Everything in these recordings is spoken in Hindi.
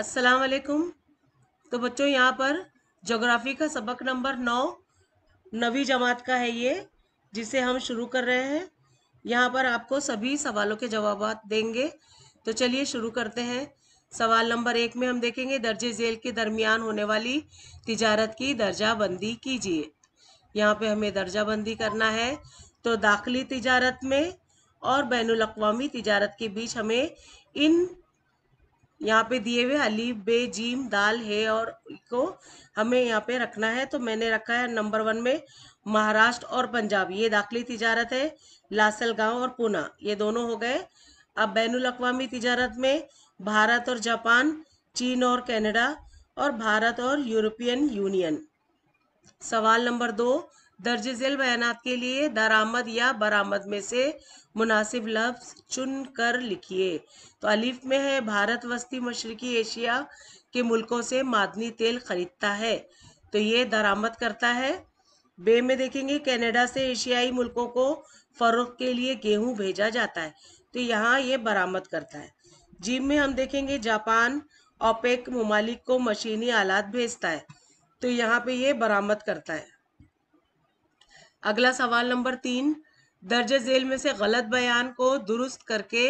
अस्सलाम वालेकुम तो बच्चों यहाँ पर जोग्राफ़ी का सबक नंबर नौ नवी जमात का है ये जिसे हम शुरू कर रहे हैं यहाँ पर आपको सभी सवालों के जवाब देंगे तो चलिए शुरू करते हैं सवाल नंबर एक में हम देखेंगे दर्जे झेल के दरमियान होने वाली तिजारत की दर्जाबंदी कीजिए यहाँ पे हमें दर्जाबंदी करना है तो दाखिली तिजारत में और बैन अवी तिजारत के बीच हमें इन यहाँ पे दिए हुए अलीफ बे जीम दाल है और को हमें यहाँ पे रखना है तो मैंने रखा है नंबर वन में महाराष्ट्र और पंजाब ये दाखिली तजारत है लासल गांव और पूना ये दोनों हो गए अब बैन अवी तजारत में भारत और जापान चीन और कनाडा और भारत और यूरोपियन यूनियन सवाल नंबर दो दर्ज झेल बयान के लिए दरामद या बरामद में से मुनासिब लफ्ज चुन कर लिखिए तो अलिफ में है भारत वस्ती मशरकी एशिया के मुल्कों से मादनी तेल खरीदता है तो ये दरामद करता है बे में देखेंगे कनाडा से एशियाई मुल्कों को फ़रोख के लिए गेहूं भेजा जाता है तो यहाँ ये बरामद करता है जीम में हम देखेंगे जापान ओपेक ममालिक को मशीनी आलात भेजता है तो यहाँ पे ये बरामद करता है अगला सवाल नंबर तीन दर्ज जेल में से गलत बयान को दुरुस्त करके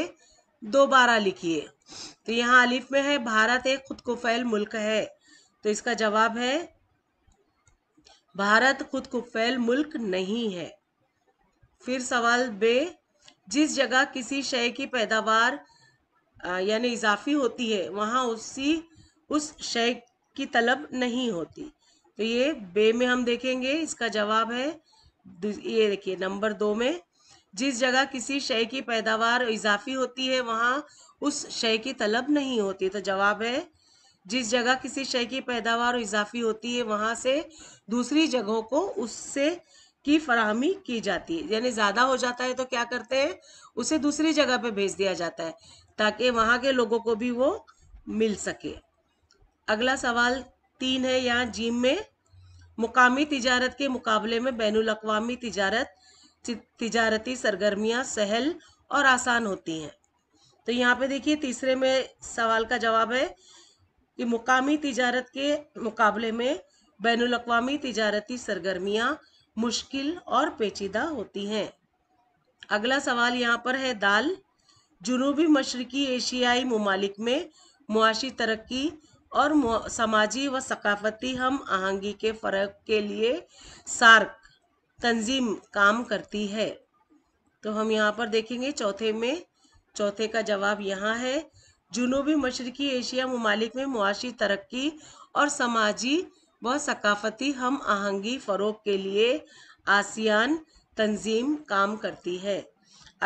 दोबारा लिखिए तो यहाँ अलिफ में है भारत एक खुद को फैल मुल्क है तो इसका जवाब है भारत खुद को फैल मुल्क नहीं है फिर सवाल बे जिस जगह किसी शय की पैदावार यानी इजाफी होती है वहाँ उसी उस शय की तलब नहीं होती तो ये बे में हम देखेंगे इसका जवाब है ये देखिए नंबर दो में जिस जगह किसी शय की पैदावार इजाफी होती है वहाँ उस शय की तलब नहीं होती तो जवाब है जिस जगह किसी शय की पैदावार इजाफी होती है वहाँ से दूसरी जगहों को उससे की फरहमी की जाती है यानी ज़्यादा हो जाता है तो क्या करते हैं उसे दूसरी जगह पे भेज दिया जाता है ताकि वहाँ के लोगों को भी वो मिल सके अगला सवाल तीन है यहाँ जिम में मुकामी तजारत के मुकाबले में बैन अवी तजारत तजारती सरगर्मियाँ सहल और आसान होती हैं तो यहाँ पे देखिए तीसरे में सवाल का जवाब है कि मुकामी तजारत के मुकाबले में बैन अवी तजारती सरगर्मियाँ मुश्किल और पेचीदा होती हैं अगला सवाल यहाँ पर है दाल जुनूबी मशरकी एशियाई ममालिक में मुआशी तरक्की और समाजी व सकाफती हम आहंगी के फ़र्क के लिए सार्क तंजीम काम करती है तो हम यहाँ पर देखेंगे चौथे में चौथे का जवाब यहाँ है जुनूबी मशरकी एशिया ममालिक में मुआशी तरक्की और समाजी व सकाफती हम आहंगी फ़रोग के लिए आसियान तंजीम काम करती है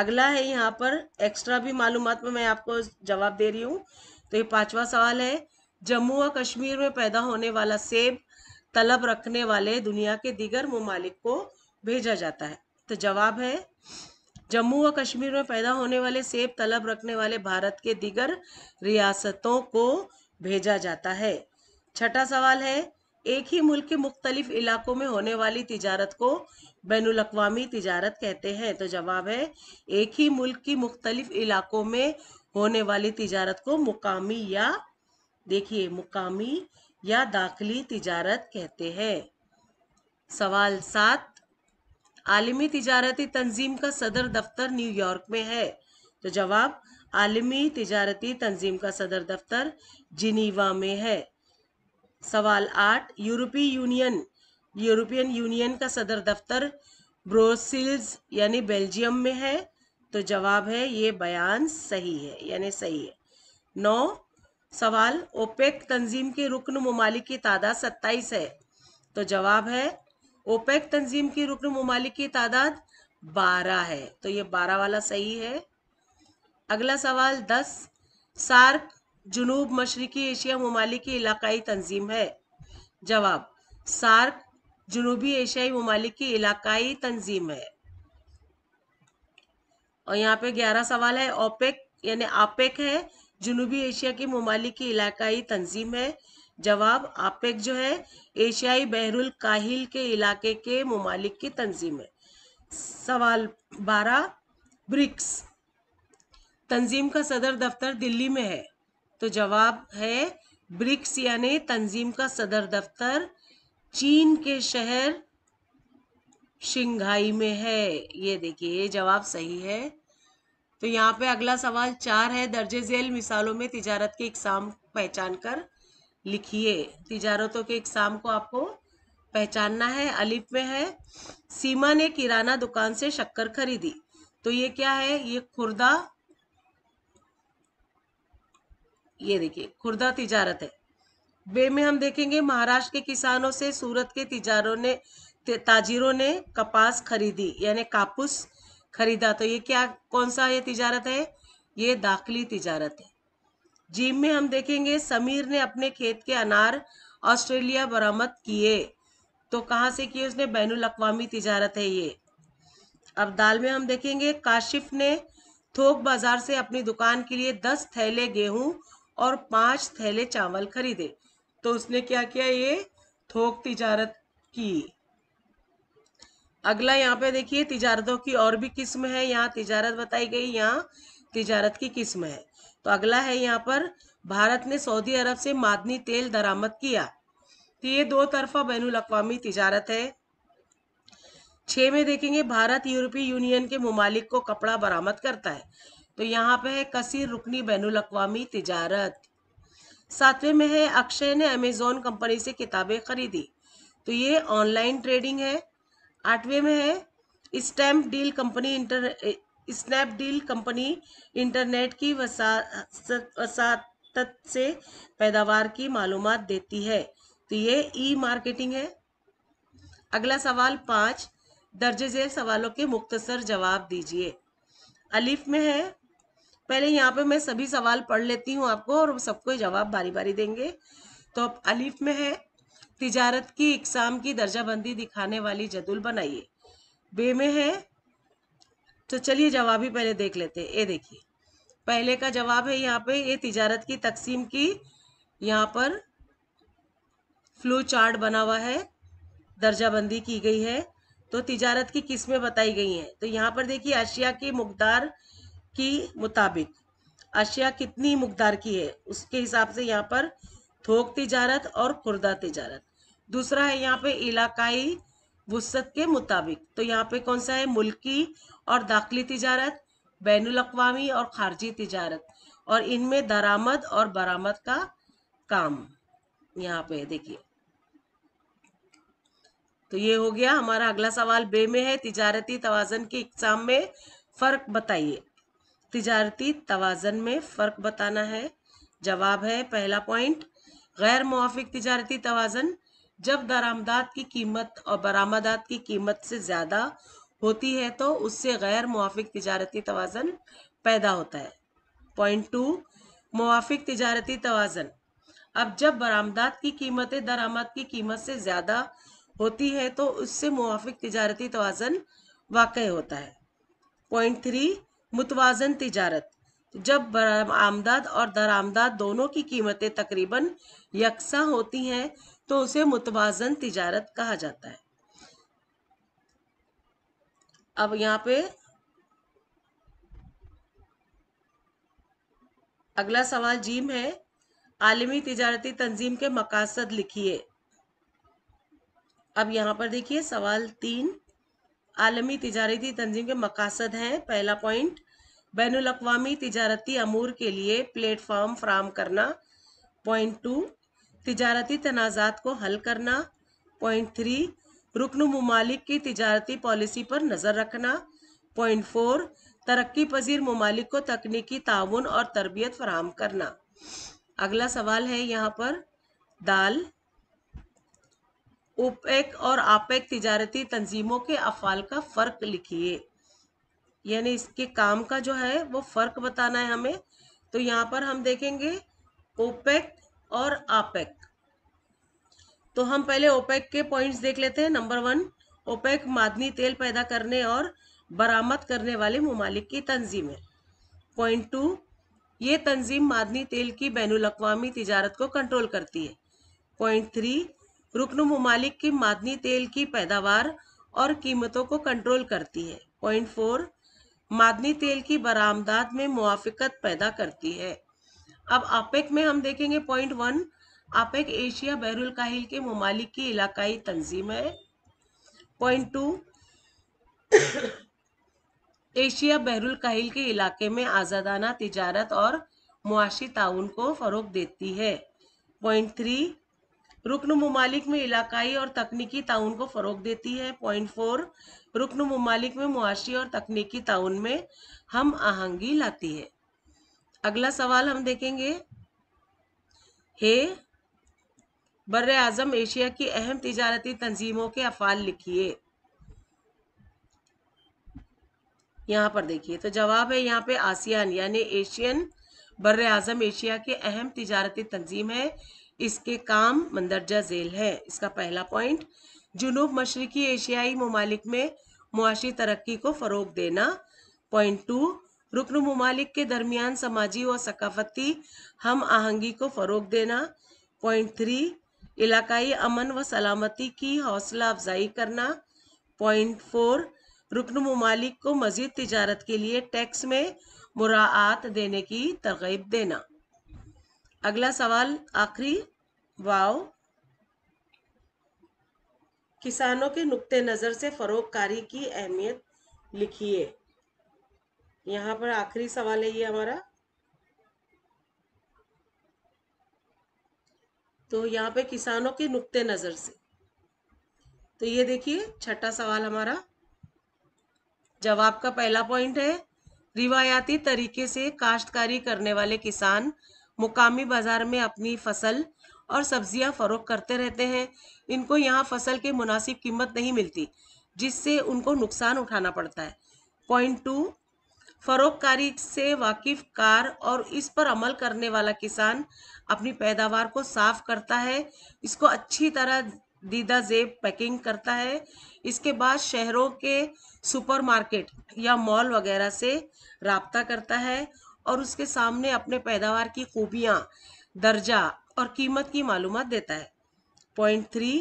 अगला है यहाँ पर एक्स्ट्रा भी मालूम में मैं आपको जवाब दे रही हूँ तो ये पांचवा सवाल है जम्मू व कश्मीर में पैदा होने वाला सेब तलब रखने वाले दुनिया के दिगर ममालिक को भेजा जाता है तो जवाब है जम्मू व कश्मीर में पैदा होने वाले सेब तलब रखने वाले भारत के दिगर रियासतों को भेजा जाता है छठा सवाल है एक ही मुल्क के मुख्तलिफ इलाकों में होने वाली तिजारत को बैन अवी तिजारत कहते हैं तो जवाब है एक ही मुल्क की मुख्तलिफ इलाकों में होने वाली तिजारत को मुकामी या देखिए मुकामी या दाखिली तिजारत कहते हैं सवाल सात आलमी तिजारती तंजीम का सदर दफ्तर न्यूयॉर्क में है तो जवाब आलमी तिजारती तंजीम का सदर दफ्तर जिनीवा में है सवाल आठ यूरोपीय यूनियन यूरोपियन यूनियन का सदर दफ्तर ब्रोसिल्स यानी बेल्जियम में है तो जवाब है ये बयान सही है यानी सही है नौ सवाल ओपेक तंजीम के रुकन ममालिक की तादाद सत्ताईस है तो जवाब है ओपेक तंजीम की रुकन ममालिक की तादाद बारह है तो ये बारह वाला सही है अगला सवाल दस सार्क जुनूब मशरकी एशिया ममालिक की इलाकाई तंजीम है जवाब सार्क जुनूबी एशियाई ममालिक की इलाकाई तंजीम है और यहाँ पे ग्यारह सवाल है ओपेक यानी आपेक है जनूबी एशिया के ममालिक की इलाकाई तंजीम है जवाब आपेक जो है एशियाई बहरुल काहिल के इलाके के ममालिक की तंजीम है सवाल बारह ब्रिक्स तंजीम का सदर दफ्तर दिल्ली में है तो जवाब है ब्रिक्स यानी तंजीम का सदर दफ्तर चीन के शहर शिंघाई में है ये देखिए ये जवाब सही है तो यहाँ पे अगला सवाल चार है दर्जे झेल मिसालों में तिजारत के इकसाम पहचान कर लिखिए तिजारतों के इकसाम को आपको पहचानना है अलिफ में है सीमा ने किराना दुकान से शक्कर खरीदी तो ये क्या है ये खुर्दा ये देखिए खुर्दा तिजारत है बे में हम देखेंगे महाराष्ट्र के किसानों से सूरत के तिजारों ने ताजिरों ने कपास खरीदी यानी कापूस खरीदा तो ये क्या कौन सा ये तिजारत है ये दाखिली तिजारत है जीम में हम देखेंगे समीर ने अपने खेत के अनार ऑस्ट्रेलिया बरामद किए तो कहाँ से किए उसने बैन अवी तिजारत है ये अब दाल में हम देखेंगे काशिफ ने थोक बाजार से अपनी दुकान के लिए दस थैले गेहूं और पांच थैले चावल खरीदे तो उसने क्या किया ये थोक तिजारत की अगला यहाँ पे देखिए तिजारतों की और भी किस्म है यहाँ तिजारत बताई गई यहाँ तिजारत की किस्म है तो अगला है यहाँ पर भारत ने सऊदी अरब से मादनी तेल दरामद किया तो ये दो तरफा बैन अवी तिजारत है छः में देखेंगे भारत यूरोपीय यूनियन के ममालिक को कपड़ा बरामद करता है तो यहाँ पे है कसीर रुकनी बैन अवी तिजारत सातवें में है अक्षय ने अमेजोन कंपनी से किताबें खरीदी तो ये ऑनलाइन ट्रेडिंग है आठवें में है स्टैम्प डील कंपनी इंटर स्नैपडील कंपनी इंटरनेट की वसात वसात से पैदावार की मालूम देती है तो ये ई मार्केटिंग है अगला सवाल पाँच दर्जे झेल सवालों के मुख्तसर जवाब दीजिए अलिफ में है पहले यहाँ पे मैं सभी सवाल पढ़ लेती हूँ आपको और सबको जवाब बारी बारी देंगे तो अब अलिफ में है तिजारत की इकसाम की दर्जाबंदी दिखाने वाली जदुल बनाइए बे में है तो चलिए जवाब ही पहले देख लेते हैं ये देखिए पहले का जवाब है यहाँ पे ये तिजारत की तकसीम की यहाँ पर फ्लू चार्ट बना हुआ है दर्जाबंदी की गई है तो तिजारत की किस्में बताई गई हैं तो यहाँ पर देखिए अशिया की मकदार की मुताबिक अशिया कितनी मकदार की है उसके हिसाब से यहाँ पर थोक तिजारत और खुर्दा तिजारत दूसरा है यहाँ पे इलाकाई वसत के मुताबिक तो यहाँ पे कौन सा है मुल्की और दाखिली तजारत बैन अवी और खारजी तजारत और इनमें दरामद और बरामद का काम यहाँ पे देखिए तो ये हो गया हमारा अगला सवाल बे में है तजारती तोजन के इकसाम में फ़र्क बताइए तजारती तोजन में फ़र्क बताना है जवाब है पहला पॉइंट गैर मुआफिक तजारती तोजन जब दरामदात की कीमत और बरामदात की कीमत से ज़्यादा होती है तो उससे गैर मुआफ़ तजारती तोज़न पैदा होता है पॉइंट टू मुआफ़ तजारती तोज़न अब जब बरामदात की कीमतें दरामद की कीमत से ज़्यादा होती है तो उससे मुआफ़ तजारती तोज़न वाक़ होता है पॉइंट थ्री मुतवाजन तजारत जब आमदाद और दरामदाद दोनों की कीमतें तकरीबन यकसा होती हैं तो उसे मुतवाजन तिजारत कहा जाता है अब यहाँ पे अगला सवाल जीम है आलमी तिजारती तंजीम के मकासद लिखिए अब यहाँ पर देखिए सवाल तीन आलमी तिजारती तंजीम के मकासद हैं पहला पॉइंट बैन अवी तजारती अमूर के लिए प्लेटफॉर्म फ्राहम करना पॉइंट टू तजारती तनाज़ात को हल करना पॉइंट थ्री रुकन ममालिक की तजारती पॉलिसी पर नज़र रखना पॉइंट फोर तरक्की पजीर ममालिक को तकनीकी ताउन और तरबियत फराहम करना अगला सवाल है यहाँ पर दाल उपेक और आपेक तजारती तंजीमों के अफाल का फ़र्क लिखिए यानी इसके काम का जो है वो फर्क बताना है हमें तो यहाँ पर हम देखेंगे ओपेक और आपेक तो हम पहले ओपेक के पॉइंट्स देख लेते हैं नंबर वन ओपेक मादनी तेल पैदा करने और बरामद करने वाले ममालिक की तंजीम है पॉइंट टू ये तंजीम मादनी तेल की बैन अवी तजारत को कंट्रोल करती है पॉइंट थ्री रुकन ममालिक की मादनी तेल की पैदावार और कीमतों को कंट्रोल करती है पॉइंट फोर मादनी तेल की बरामदात में मुआफ़त पैदा करती है अब आपेक में हम देखेंगे पॉइंट वन आपेक एशिया बहरुल काहिल के ममालिक की इलाकाई तंजीम है पॉइंट टू एशिया बहरुल काहिल के इलाके में आज़ादाना तजारत और मुआशी ताउन को फ़रोग देती है पॉइंट थ्री रुकन ममालिक में इलाकाई और तकनीकी ताउन को फ़रोग देती है पॉइंट फोर रुकन ममालिक में मुआशी और तकनीकी ताउन में हम आहंगी लाती है अगला सवाल हम देखेंगे हे बर अज़म एशिया की अहम तजारती तंजीमों के अफ़ाल लिखिए यहाँ पर देखिए तो जवाब है यहाँ पे आसियान यानी एशियन बर अज़म एशिया के अहम तजारती तंजीम है इसके काम मंदरजा झेल है इसका पहला पॉइंट जुनूब मशरकी एशियाई ममालिक में मुआशी तरक्की को फ़रोग देना पॉइंट टू रुकन ममालिक के दरमियान समाजी व सकाफती हम आहंगी को फ़रोग देना पॉइंट थ्री इलाकाई अमन व सलामती की हौसला अफजाई करना पॉइंट फोर रुकन ममालिक को मजीद तजारत के लिए टैक्स में मुरात देने की तरगीब देना अगला सवाल आखिरी वाव किसानों के नुक्ते नज़र से फरोखकारी की अहमियत लिखिए यहाँ पर आखिरी सवाल है ये हमारा तो यहाँ पे किसानों के नुक्ते नज़र से तो ये देखिए छठा सवाल हमारा जवाब का पहला पॉइंट है रिवायाती तरीके से काश्तकारी करने वाले किसान मुकामी बाज़ार में अपनी फसल और सब्जियां फ़रोख करते रहते हैं इनको यहाँ फसल के मुनासिब कीमत नहीं मिलती जिससे उनको नुकसान उठाना पड़ता है पॉइंट टू फरोखकारी से वाकिफ कार और इस पर अमल करने वाला किसान अपनी पैदावार को साफ करता है इसको अच्छी तरह दीदा जेब पैकिंग करता है इसके बाद शहरों के सुपरमार्केट या मॉल वगैरह से रबता करता है और उसके सामने अपने पैदावार की खूबियाँ दर्जा और कीमत की मालूम देता है पॉइंट थ्री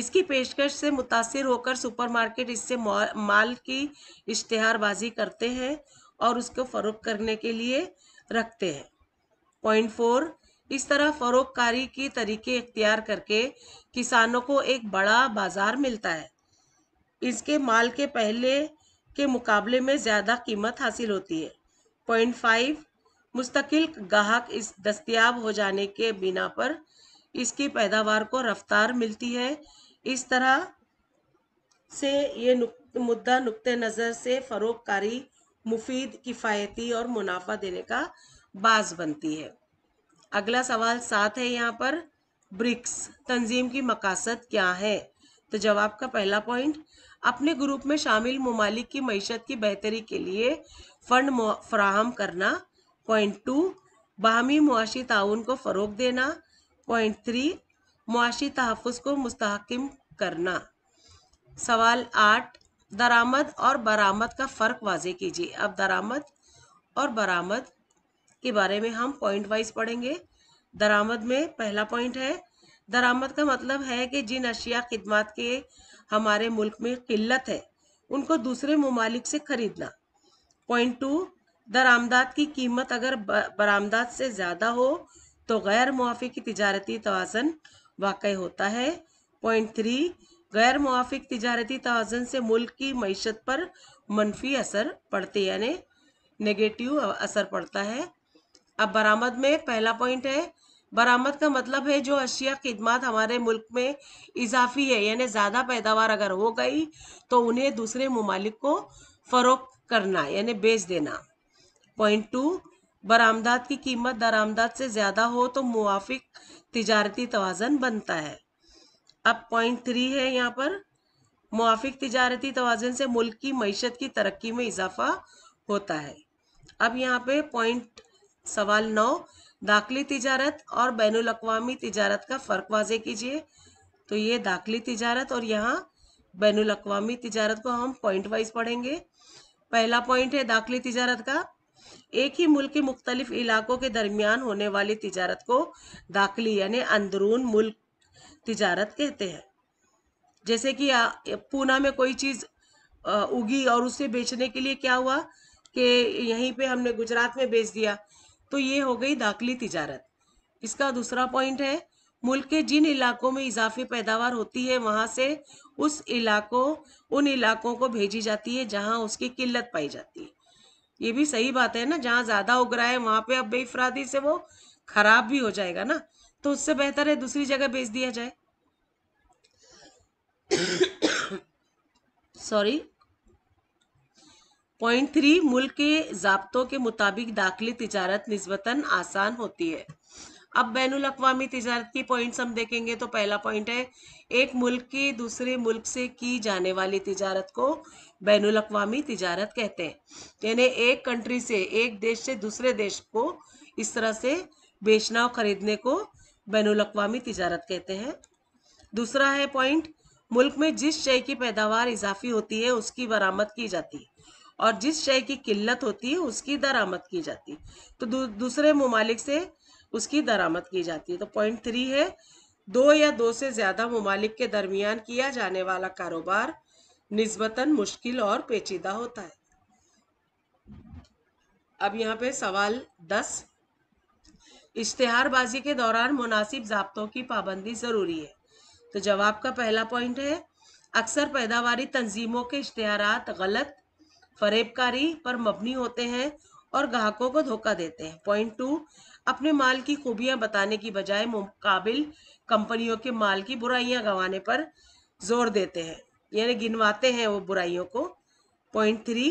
इसकी पेशकश से मुतासर होकर सुपरमार्केट इससे माल की इश्तहारबाजी करते हैं और उसको फरोख करने के लिए रखते हैं पॉइंट फोर इस तरह फरोखकारी के तरीके इख्तियार करके किसानों को एक बड़ा बाज़ार मिलता है इसके माल के पहले के मुकाबले में ज़्यादा कीमत हासिल होती है पॉइंट फाइव मुस्तकिल गाहक इस दस्तियाब हो जाने के बिना पर इसकी पैदावार को रफ्तार मिलती है इस तरह से ये नुक, मुद्दा नुक्ते नज़र से फ़रोगकारी मुफीद किफ़ायती और मुनाफा देने का बाज बनती है अगला सवाल सात है यहाँ पर ब्रिक्स तंजीम की मकासद क्या है तो जवाब का पहला पॉइंट अपने ग्रुप में शामिल ममालिक की मीशत की बेहतरी के लिए फंड फ्राहम करना पॉइंट टू बाहमी मुआशी ताउन को फ़रोग देना पॉइंट थ्री मुआशी तहफ़ को मुस्तकम करना सवाल आठ दरामद और बरामद का फ़र्क वाजे कीजिए अब दरामद और बरामद के बारे में हम पॉइंट वाइज पढ़ेंगे दरामद में पहला पॉइंट है दरामद का मतलब है कि जिन अशिया खदमात के हमारे मुल्क में किल्लत है उनको दूसरे ममालिक से ख़रीदना पॉइंट टू दरामदाद की कीमत अगर बरामदाद से ज़्यादा हो तो गैर मुआफ़ी की तजारती तोज़न वाक़ होता है पॉइंट थ्री गैर मुआफ़ी तजारती तोज़न से मुल्क की मीशत पर मनफी असर पड़ते यानी नेगेटिव असर पड़ता है अब बरामद में पहला पॉइंट है बरामद का मतलब है जो अशिया खदमात हमारे मुल्क में इजाफी है यानी ज़्यादा पैदावार अगर हो गई तो उन्हें दूसरे ममालिक को फरोख करना यानी बेच देना पॉइंट टू बरामदात की कीमत दरामदात से ज़्यादा हो तो मुआफिक तिजारती तोज़न बनता है अब पॉइंट थ्री है यहाँ पर मुआफिक तिजारती तोज़न से मुल्क की मीशत की तरक्की में इजाफा होता है अब यहाँ पे पॉइंट सवाल नौ दाखिली तजारत और बैन अवी तजारत का फ़र्क वाजे कीजिए तो ये दाखिली तजारत और यहाँ बैन अवी तजारत को हम पॉइंट वाइज पढ़ेंगे पहला पॉइंट है दाखिली तजारत का एक ही मुल्क के मुख्तलिफ इलाकों के दरमियान होने वाली तजारत को दाखिली यानी अंदरून मुल्क तजारत कहते हैं जैसे कि पूना में कोई चीज़ उगी और उसे बेचने के लिए क्या हुआ कि यहीं पे हमने गुजरात में बेच दिया तो ये हो गई दाखिली तजारत इसका दूसरा पॉइंट है मुल्क के जिन इलाकों में इजाफी पैदावार होती है वहाँ से उस इलाकों उन इलाकों को भेजी जाती है जहाँ उसकी किल्लत पाई जाती है ये भी सही बात है ना जहाँ ज़्यादा उग रहा है वहाँ पे अब बेफरादी से वो खराब भी हो जाएगा ना तो उससे बेहतर है दूसरी जगह भेज दिया जाए सॉरी पॉइंट थ्री मुल्क के जबतों के मुताबिक दाखिली तजारत नस्बता आसान होती है अब बैन अवी तजारती पॉइंट्स हम देखेंगे तो पहला पॉइंट है एक मुल्क की दूसरे मुल्क से की जाने वाली तजारत को बैन अवी तजारत कहते हैं यानी एक कंट्री से एक देश से दूसरे देश को इस तरह से बेचना और ख़रीदने को बैन अवी तजारत कहते हैं दूसरा है पॉइंट मुल्क में जिस शय की पैदावार इजाफी होती है उसकी बरामद की जाती है और जिस शय की किल्लत होती है उसकी दरामद की जाती है तो दू, दूसरे ममालिक से उसकी दरामद की जाती है तो पॉइंट थ्री है दो या दो से ज़्यादा ममालिक के दरमियान किया जाने वाला कारोबार नस्बता मुश्किल और पेचीदा होता है अब यहाँ पे सवाल दस इश्तहारबाजी के दौरान मुनासिब जबतों की पाबंदी ज़रूरी है तो जवाब का पहला पॉइंट है अक्सर पैदावारी तंजीमों के इश्तहार गलत फरेबकारी पर मबनी होते हैं और ग्राहकों को धोखा देते हैं पॉइंट टू अपने माल की खूबियां बताने की बजाय मुकाबिल कंपनियों के माल की बुराइयां गंवाने पर जोर देते हैं यानी गिनवाते हैं वो बुराइयों को पॉइंट थ्री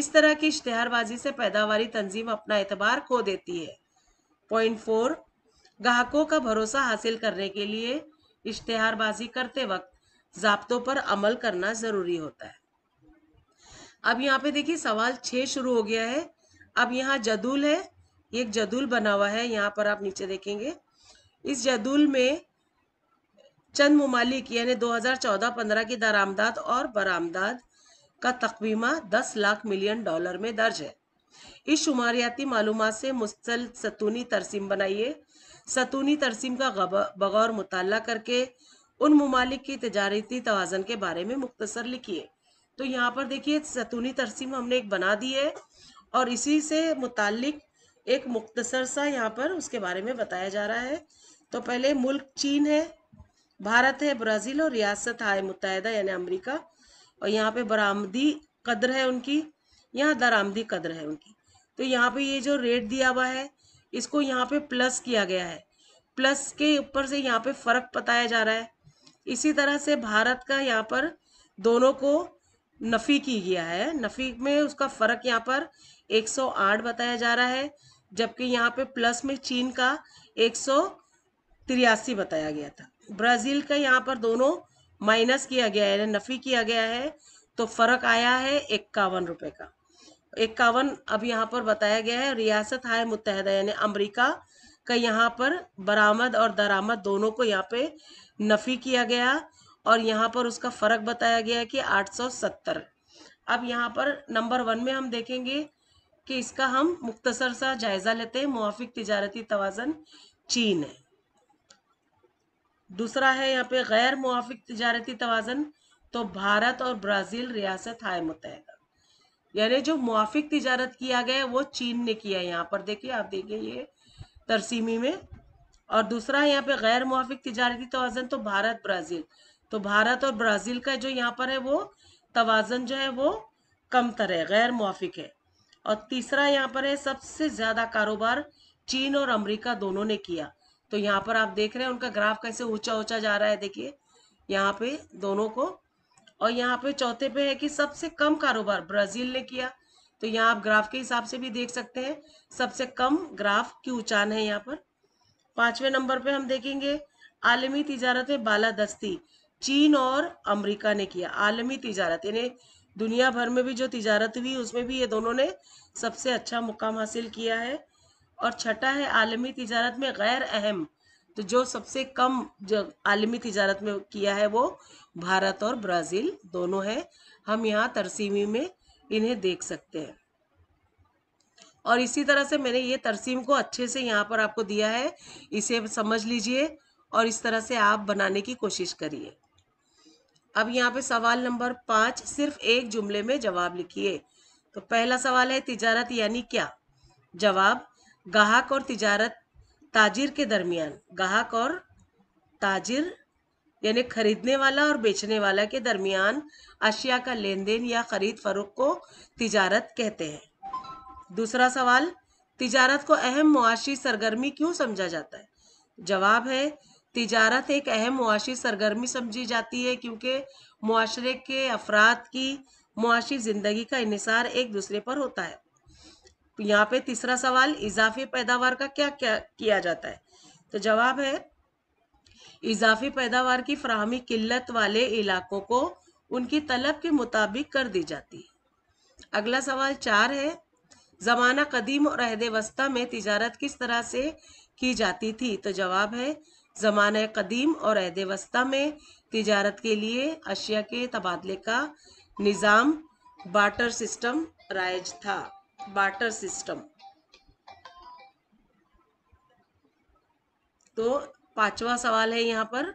इस तरह की इश्तहारबाजी से पैदावारी तंजीम अपना एतबार खो देती है पॉइंट फोर ग्राहकों का भरोसा हासिल करने के लिए इश्तहारबाजी करते वक्त जबतों पर अमल करना ज़रूरी होता है अब यहाँ पे देखिए सवाल छः शुरू हो गया है अब यहाँ जदूल है एक जदूल बना हुआ है यहाँ पर आप नीचे देखेंगे इस जदूल में चंद ममालिक यानी 2014-15 की दरामदाद और बरामदाद का तकवीमा 10 लाख मिलियन डॉलर में दर्ज है इस शुमारियाती मालूम से मुस्तल सतूनी तरसीम बनाइए सतूनी तरसीम का बगौर मुताल करके उन ममालिक की तजारती तोज़न के बारे में मुख्तसर लिखिए तो यहाँ पर देखिए सतूनी तरसीम हमने एक बना दी है और इसी से मुतल एक मुख्तसर सा यहाँ पर उसके बारे में बताया जा रहा है तो पहले मुल्क चीन है भारत है ब्राज़ील और रियासत हाय मुतहदा यानी अमेरिका और यहाँ पे बरामदी कदर है उनकी यहाँ दरामदी कदर है उनकी तो यहाँ पे ये जो रेट दिया हुआ है इसको यहाँ पे प्लस किया गया है प्लस के ऊपर से यहाँ पे फ़र्क बताया जा रहा है इसी तरह से भारत का यहाँ पर दोनों को नफ़ी की गया है नफ़ी में उसका फ़र्क यहाँ पर 108 बताया जा रहा है जबकि यहाँ पे प्लस में चीन का एक बताया गया था ब्राज़ील का यहाँ पर दोनों माइनस किया गया है नफ़ी किया गया है तो फ़र्क आया है इक्यावन रुपये का इक्यावन अब यहाँ पर बताया गया है रियासत हाय मुतहदा यानी अमेरिका का यहाँ पर बरामद और दरामद दोनों को यहाँ पे नफ़ी किया गया और यहाँ पर उसका फ़र्क बताया गया है कि सत्तर अब यहाँ पर नंबर वन में हम देखेंगे कि इसका हम मुख्तसर सा जायज़ा लेते हैं मुआफिक तजारती तोज़न चीन है दूसरा है यहाँ पे गैर मुआफिक तजारती तोज़न तो भारत और ब्राज़ील रियासत हाय मुतहदा यानी जो मुआफिक तजारत किया गया है वो चीन ने किया है यहाँ पर देखिए आप देखिए ये तरसीमी में और दूसरा है यहाँ पे गैर मुआफिक तजारती तोज़न तो भारत ब्राज़ील तो भारत और ब्राज़ील का जो यहाँ पर है वो तोज़न जो है वो कम तरह गैर मुआफिक है और तीसरा यहाँ पर है सबसे ज्यादा कारोबार चीन और अमेरिका दोनों ने किया तो यहाँ पर आप देख रहे हैं उनका ग्राफ कैसे ऊंचा ऊंचा जा रहा है देखिए यहाँ पे दोनों को और यहाँ पे चौथे पे है कि सबसे कम कारोबार ब्राजील ने किया तो यहाँ आप ग्राफ के हिसाब से भी देख सकते हैं सबसे कम ग्राफ की ऊंचान है यहाँ पर पांचवें नंबर पे हम देखेंगे आलमी तजारत में दस्ती चीन और अमेरिका ने किया आलमी तजारत यानी दुनिया भर में भी जो तजारत हुई उसमें भी ये दोनों ने सबसे अच्छा मुकाम हासिल किया है और छठा है आलमी तजारत में गैर अहम तो जो सबसे कम जो आलमी तजारत में किया है वो भारत और ब्राज़ील दोनों है हम यहाँ तरसीमी में इन्हें देख सकते हैं और इसी तरह से मैंने ये तरसीम को अच्छे से यहाँ पर आपको दिया है इसे समझ लीजिए और इस तरह से आप बनाने की कोशिश करिए अब यहाँ पे सवाल नंबर पांच सिर्फ एक जुमले में जवाब लिखिए तो पहला सवाल है तिजारत यानी क्या जवाब गाहक और तिजारत ताजिर के दरमियान गाहक और ताजिर यानी खरीदने वाला और बेचने वाला के दरमियान अशिया का लेन देन या खरीद फरोख को तिजारत कहते हैं दूसरा सवाल तिजारत को अहम मुआशी सरगर्मी क्यों समझा जाता है जवाब है तजारत एक अहम मुआशी सरगर्मी समझी जाती है क्योंकि माशरे के अफराद की मुआशी ज़िंदगी का इसार एक दूसरे पर होता है यहाँ पे तीसरा सवाल इजाफी पैदावार का क्या क्या किया जाता है तो जवाब है इजाफी पैदावार की फ्राहमी किल्लत वाले इलाकों को उनकी तलब के मुताबिक कर दी जाती है अगला सवाल चार है ज़माना कदीम और अहद वस्ता में तिजारत किस तरह से की जाती थी तो जवाब है ज़मान कदीम और अहद वस्ता में तजारत के लिए अशिया के तबादले का निज़ाम बाटर सिस्टम राइज था बाटर सिस्टम तो पांचवा सवाल है यहाँ पर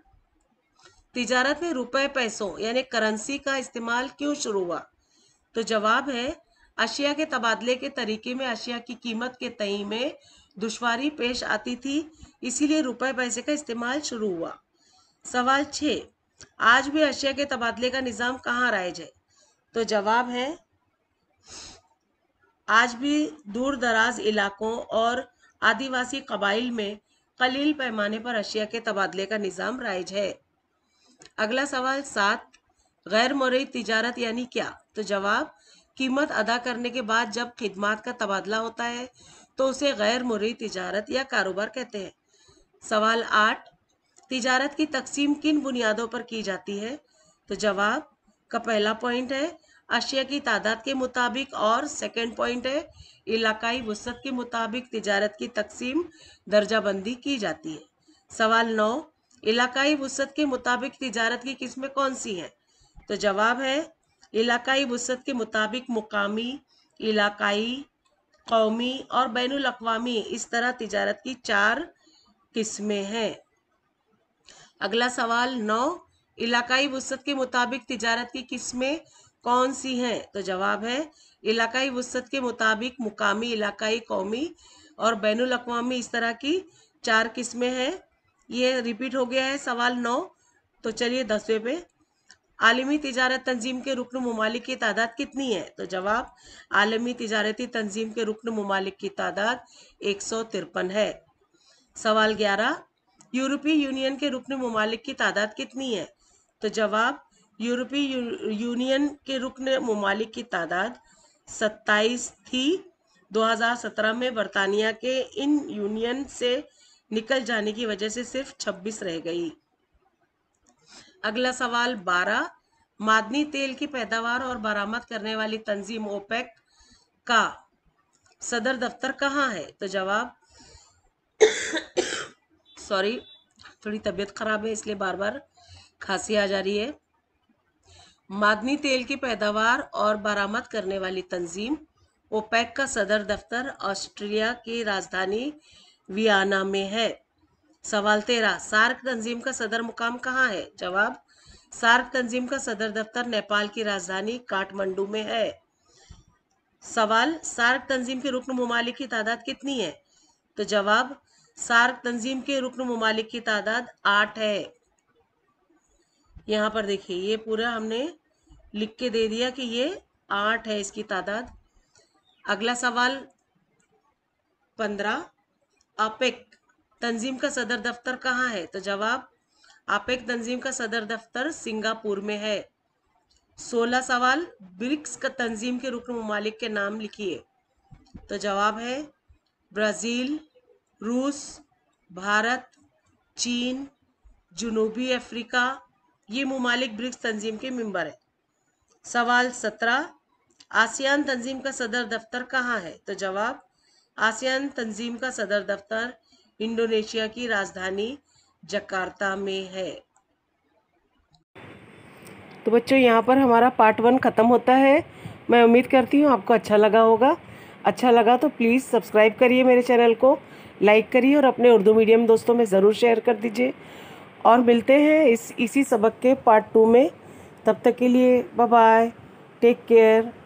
तिजारत में रुपए पैसों यानी करेंसी का इस्तेमाल क्यों शुरू हुआ तो जवाब है अशिया के तबादले के तरीके में अशिया की कीमत के तई में दुश्वारी पेश आती थी इसीलिए रुपए पैसे का इस्तेमाल शुरू हुआ सवाल छ आज भी अशिया के तबादले का निज़ाम कहाँ राइज है तो जवाब है आज भी दूर दराज इलाकों और आदिवासी कबाइल में कलील पैमाने पर अशिया के तबादले का निज़ाम राइज है अगला सवाल सात गैर मरई तजारत यानी क्या तो जवाब कीमत अदा करने के बाद जब खिदमात का तबादला होता है तो उसे गैर मुरी तजारत या कारोबार कहते हैं सवाल आठ तजारत की तकसीम किन बुनियादों पर की जाती है तो जवाब का पहला पॉइंट है अशिया की तादाद के मुताबिक और सेकेंड पॉइंट है इलाकाई वसत के मुताबिक तजारत की तकसीम दर्जाबंदी की जाती है सवाल नौ इलाकाई वसत के मुताबिक तजारत की किस्में कौन सी हैं तो जवाब है इलाकाई वसत के मुताबिक मुकामी इलाकाई कौमी और बैन अवी इस तरह तिजारत की चार किस्में हैं अगला सवाल नौ इलाकाई वसत के मुताबिक तिजारत की किस्में कौन सी हैं तो जवाब है इलाकाई वसत के मुताबिक मुकामी इलाकाई कौमी और बैन अवी इस तरह की चार किस्में हैं ये रिपीट हो गया है सवाल नौ तो चलिए दसवें पे आलमी तजारत तंजीम के रुकन ममालिक की तादाद कितनी है तो जवाब आलमी तजारती तंजीम के रुकन ममालिक की तादाद एक सौ तिरपन है सवाल ग्यारह यूरोपीय यूनियन के रुकन ममालिक की तादाद कितनी है तो जवाब यूरोपीय यूनियन के रुकन ममालिक की तादाद सत्ताईस थी 2017 में बरतानिया के इन यूनियन से निकल जाने की वजह से सिर्फ 26 रह गई अगला सवाल बारह मादनी तेल की पैदावार और बरामद करने वाली तंजीम ओपेक का सदर दफ्तर कहाँ है तो जवाब सॉरी थोड़ी तबीयत खराब है इसलिए बार बार खांसी आ जा रही है मादनी तेल की पैदावार और बरामद करने वाली तंजीम ओपेक का सदर दफ्तर ऑस्ट्रिया की राजधानी वियाना में है सवाल तेरह सार्क तंजीम का सदर मुकाम कहाँ है जवाब सार्क तंजीम का सदर दफ्तर नेपाल की राजधानी काठमांडू में है सवाल सार्क तंजीम के रुकन ममालिक की तादाद कितनी है तो जवाब सार्क तंजीम के रुकन ममालिक की तादाद आठ है यहाँ पर देखिए ये पूरा हमने लिख के दे दिया कि ये आठ है इसकी तादाद अगला सवाल पंद्रह अपेक तंजीम का सदर दफ्तर कहाँ है तो जवाब आपेक तंजीम का सदर दफ्तर सिंगापुर में है सोलह सवाल ब्रिक्स का तंजीम के रुकन ममालिक के नाम लिखिए तो जवाब है ब्राज़ील रूस भारत चीन जुनूबी अफ्रीका ये ममालिक ब्रिक्स तंजीम के मेम्बर हैं सवाल सत्रह आसियान तंजीम का सदर दफ्तर कहाँ है तो जवाब आसियान तंजीम का सदर दफ्तर इंडोनेशिया की राजधानी जकार्ता में है तो बच्चों यहाँ पर हमारा पार्ट वन ख़त्म होता है मैं उम्मीद करती हूँ आपको अच्छा लगा होगा अच्छा लगा तो प्लीज़ सब्सक्राइब करिए मेरे चैनल को लाइक करिए और अपने उर्दू मीडियम दोस्तों में ज़रूर शेयर कर दीजिए और मिलते हैं इस इसी सबक के पार्ट टू में तब तक के लिए बाय बाय टेक केयर